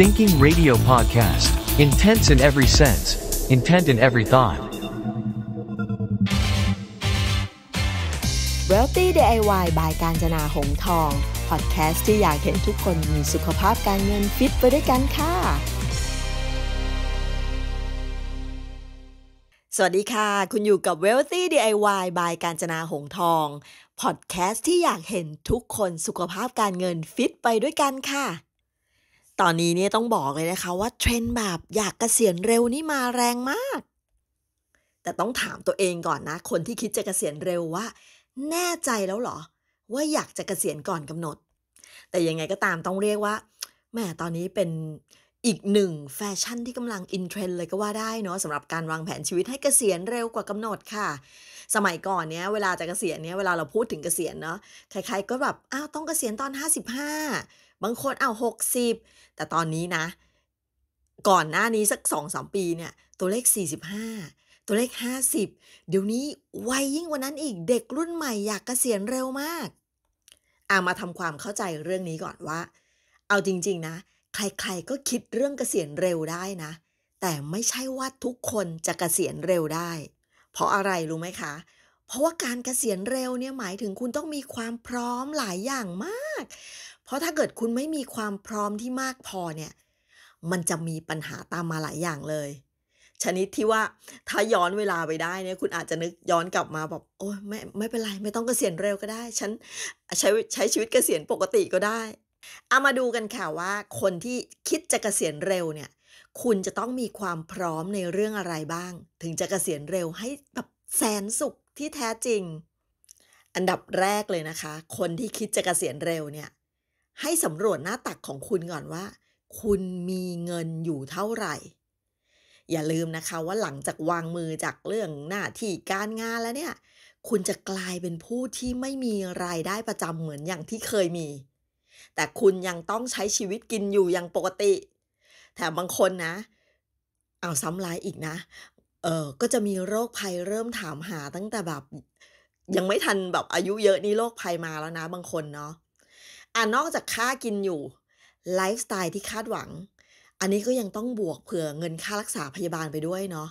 Thinking Radio Podcast. Intense in every sense, intent in every thought. Wealthy DIY บายการจนาหงทองพอดแคสต์ที่อยากเห็นทุกคนมีสุขภาพการเงินฟิตไปด้วยกันค่ะ สวัสดีค่ะ คุณอยู่กับ Wealthy DIY บายการจนาหงทองพอดแคสต์ที่อยากเห็นทุกคนสุขภาพการเงินฟิตไปด้วยกันค่ะตอนนี้เนี่ยต้องบอกเลยนะคะ ว่าเทรนด์แบบอยากเกษียณเร็วนี่ มาแรงมาก แต่ต้องถามตัวเองก่อนนะ คนที่คิดจะเกษียณเร็วว่า แน่ใจแล้วหรอ ว่าอยากจะเกษียณก่อนกำหนด แต่ยังไงก็ตามต้องเรียกว่าแม่ตอนนี้เป็นอีกหนึ่งแฟชั่นที่กำลังอินเทรนเลยก็ว่าได้เนาะสำหรับการวางแผนชีวิตให้เกษียณเร็วกว่ากำหนดค่ะ สมัยก่อนเนี้ยเวลาจะเกษียณเนี้ยเวลาเราพูดถึงเกษียณเนาะใครๆก็แบบอ้าวต้องเกษียณตอน 55บางคนเอาหกสิบแต่ตอนนี้นะ ก่อนหน้านี้สักสองสามปีเนี่ยตัวเลขสี่สิบห้าตัวเลขห้าสิบเดี๋ยวนี้ไวยิ่งกว่านั้นอีกเด็กรุ่นใหม่ อยากเกษียณเร็วมากอามาทำความเข้าใจเรื่องนี้ก่อนว่า เอาจริงๆนะ ใครๆก็คิดเรื่องเกษียณเร็วได้นะ แต่ไม่ใช่ว่าทุกคนจะเกษียณเร็วได้ เพราะอะไรรู้ไหมคะ เพราะว่าการเกษียณเร็วเนี่ยหมายถึงคุณต้องมีความพร้อมหลายอย่างมากเพราะถ้าเกิดคุณไม่มีความพร้อมที่มากพอเนี่ย มันจะมีปัญหาตามมาหลายอย่างเลย ชนิดที่ว่าถ้าย้อนเวลาไปได้เนี่ย คุณอาจจะนึกย้อนกลับมาบอกโอ้ยไม่ไม่เป็นไร ไม่ต้องเกษียณเร็วก็ได้ ฉันใช้ใช้ชีวิตเกษียณปกติก็ได้ เอามาดูกันค่ะว่า คนที่คิดจะเกษียณเร็วเนี่ย คุณจะต้องมีความพร้อมในเรื่องอะไรบ้าง ถึงจะเกษียณเร็วให้แบบแสนสุขที่แท้จริง อันดับแรกเลยนะคะ คนที่คิดจะเกษียณเร็วเนี่ยให้สำรวจหน้าตักของคุณก่อนว่า คุณมีเงินอยู่เท่าไหร่ อย่าลืมนะคะ ว่าหลังจากวางมือจากเรื่องหน้าที่การงานแล้วเนี่ย คุณจะกลายเป็นผู้ที่ไม่มีรายได้ประจำเหมือนอย่างที่เคยมี แต่คุณยังต้องใช้ชีวิตกินอยู่อย่างปกติ แถมบางคนนะ เอาซ้ำลายอีกนะเออก็จะมีโรคภัยเริ่มถามหาตั้งแต่แบบยังไม่ทันแบบอายุเยอะนี่โรคภัยมาแล้วนะ บางคนเนาะอ่ะนอกจากค่ากินอยู่ไลฟ์สไตล์ที่คาดหวังอันนี้ก็ยังต้องบวกเผื่อเงินค่ารักษาพยาบาลไปด้วยเนาะ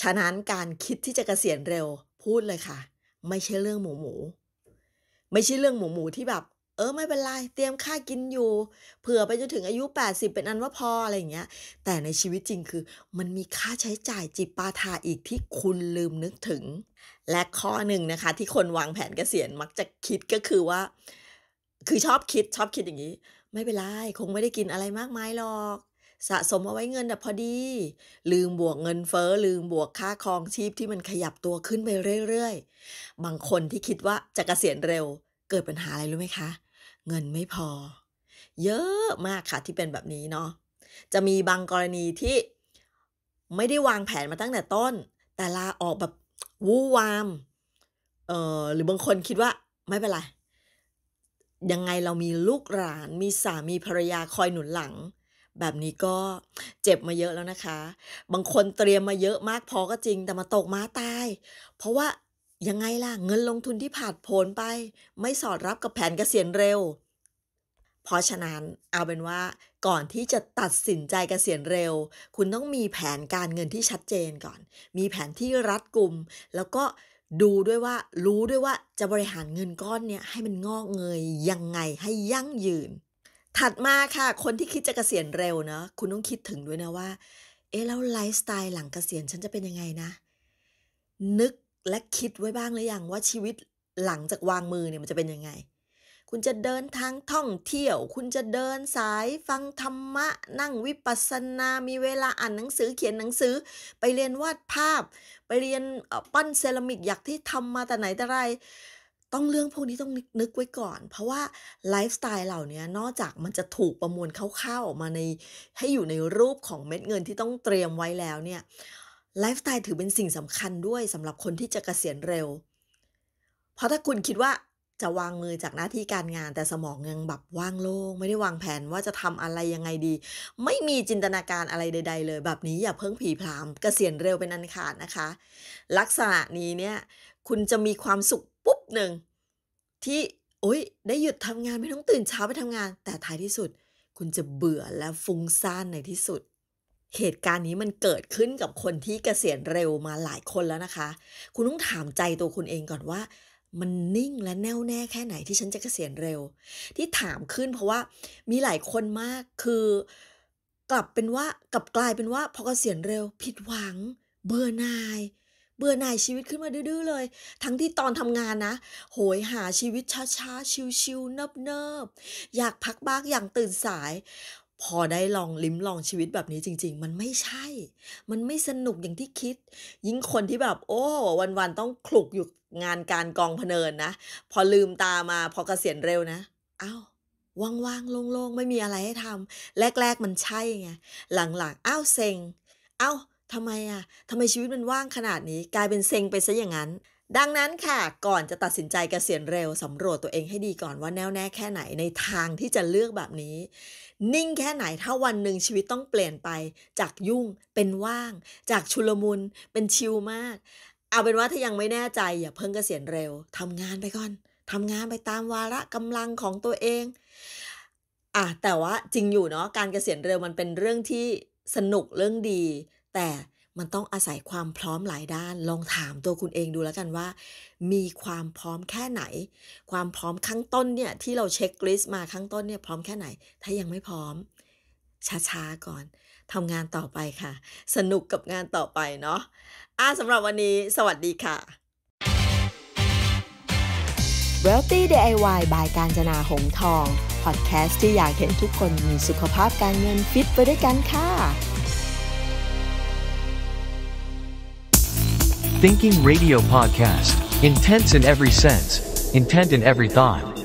ฉะนั้นการคิดที่จะกะเกษียณเร็วพูดเลยค่ะ ไม่ใช่เรื่องหมูหมูไม่ใช่เรื่องหมูหมูที่แบบ เออไม่เป็นไรเตรียมค่ากินอยู่เผื่อไปจนถึงอายุ 80 เป็นอันว่าพออะไรอย่างเงี้ย แต่ในชีวิตจริงคือมันมีค่าใช้จ่ายจิปาถาอีกที่คุณลืมนึกถึง และข้อหนึ่งนะคะ ที่คนวางแผนกเกษียณมักจะคิดก็คือว่าคือชอบคิดชอบคิดอย่างนี้ ไม่เป็นไร คงไม่ได้กินอะไรมากมายหรอก สะสมเอาไว้เงินแบบพอดี ลืมบวกเงินเฟ้อลืมบวกค่าครองชีพที่มันขยับตัวขึ้นไปเรื่อยๆบางคนที่คิดว่า จะกะเกษียณเร็ว เกิดปัญหาอะไรรู้ไหมคะ เงินไม่พอ เยอะมากค่ะที่เป็นแบบนี้เนาะจะมีบางกรณีที่ไม่ได้วางแผนมาตั้งแต่ต้น แต่ลาออกแบบวู้วามเออหรือบางคนคิดว่าไม่เป็นไรยังไงเรามีลูกหลานมีสามีภรรยาคอยหนุนหลัง แบบนี้ก็เจ็บมาเยอะแล้วนะคะ บางคนเตรียมมาเยอะมากพอก็จริงแต่มาตกม้าตายเพราะว่ายังไงล่ะ เงินลงทุนที่ผ่านผนไป ไม่สอดรับกับแผนเกษียณเร็วเพราะฉะนั้นเอาเป็นว่าก่อนที่จะตัดสินใจเกษียณเร็ว คุณต้องมีแผนการเงินที่ชัดเจนก่อน มีแผนที่รัดกุมแล้วก็ดูด้วยว่ารู้ด้วยว่าจะบริหารเงินก้อนเนี่ยให้มันงอกเงยยังไงให้ยั่งยืน ถัดมาค่ะคนที่คิดจะกะเกษียณเร็วเนาะคุณต้องคิดถึงด้วยนะว่าเอ๊แล้วไลฟ์สไตล์หลังกเกษียณฉันจะเป็นยังไงนะ นึกและคิดไว้บ้างหรือยังว่าชีวิตหลังจากวางมือเนี่ยมันจะเป็นยังไงคุณจะเดินทางท่องเที่ยว คุณจะเดินสายฟังธรรมะนั่งวิปัสสนามีเวลาอ่านหนังสือเขียนหนังสือไปเรียนวาดภาพ ไปเรียนปั้นเซรามิกอยากที่ทำมาแต่ไหนแต่ไร ต้องเรื่องพวกนี้ต้องนึกไว้ก่อน เพราะว่าไลฟ์สไตล์เหล่านี้นอกจากมันจะถูกประมวลเข้าๆออกมาในให้อยู่ในรูปของเม็ดเงินที่ต้องเตรียมไว้แล้วเนี่ยไลฟ์สไตล์ถือเป็นสิ่งสำคัญด้วยสำหรับคนที่จะกะเกษียณเร็วเพราะถ้าคุณคิดว่าจะวางมือจากหน้าที่การงาน แต่สมองยังแบบว่างโล่งไม่ได้วางแผนว่าจะทำอะไรยังไงดี ไม่มีจินตนาการอะไรใดๆเลย แบบนี้อย่าเพิ่งผีพรามกเกษียณเร็วเป็นอันขาดนะคะ ลักษณะนี้เนี่ย คุณจะมีความสุขปุ๊บหนึ่ง ที่โอ๊ย ได้หยุดทำงานไม่ต้องตื่นเช้าไปทำงาน แต่ท้ายที่สุด คุณจะเบื่อและฟุ้งซ่านในที่สุด เหตุการณ์นี้มันเกิดขึ้นกับคนที่กเกษียณเร็วมาหลายคนแล้วนะคะ คุณต้องถามใจตัวคุณเองก่อนว่ามันนิ่งและแน่วแน่แค่ไหนที่ฉันจะเกษียณเร็ว ที่ถามขึ้นเพราะว่ามีหลายคนมากคือ กลับเป็นว่ากลับกลายเป็นว่าพอเกษียณเร็ว ผิดหวังเบื่อหน่าย เบื่อหน่ายชีวิตขึ้นมาดื้อเลย ทั้งที่ตอนทำงานนะ โหยหาชีวิตช้าๆชิวๆเนิบๆ อยากพักบ้างอย่างตื่นสายพอได้ลองลิ้มลองชีวิตแบบนี้จริงๆมันไม่ใช่ มันไม่สนุกอย่างที่คิด ยิ่งคนที่แบบ โอ้วันๆ ต้องคลุกอยู่งานการกองพเนินนะ พอลืมตามาพอกเกษียณเร็วนะ เอ้าว่างๆโล่งๆ ไม่มีอะไรให้ทำ แรกๆ มันใช่ไงหลังๆอ้าวเซ็ง เอ้าทำไมอ่ะทำไมชีวิตมันว่างขนาดนี้ กลายเป็นเซ็งไปซะอย่างนั้นดังนั้นค่ะ ก่อนจะตัดสินใจกเกษียณเร็วสำรวจตัวเองให้ดีก่อนว่าแน่วแน่แค่ไหนในทางที่จะเลือกแบบนี้ นิ่งแค่ไหนถ้าวันหนึ่งชีวิตต้องเปลี่ยนไปจากยุ่งเป็นว่าง จากชุลมุน เป็นชิลมากเอาเป็นว่าถ้ายังไม่แน่ใจอย่าเพิ่งกเกษียณเร็วทำงานไปก่อน ทำงานไปตามวาระกำลังของตัวเองอ่ะแต่ว่าจริงอยู่เนาะการเกษียณเร็วมันเป็นเรื่องที่สนุกเรื่องดี แต่มันต้องอาศัยความพร้อมหลายด้านลองถามตัวคุณเองดูแล้วกันว่า มีความพร้อมแค่ไหน ความพร้อมข้างต้นเนี่ยที่เราเช็คลิสต์มาข้างต้นเนี่ย พร้อมแค่ไหนถ้ายังไม่พร้อมช้าๆก่อนทำงานต่อไปค่ะ สนุกกับงานต่อไปเนาะอ่าสำหรับวันนี้ สวัสดีค่ะ Wealthy DIY by การจนาหงทองพอดแคสต์ที่อยากเห็นทุกคนมีสุขภาพการเงินฟิตไปด้วยกันค่ะ Thinking Radio Podcast. Intense in every sense, intent in every thought.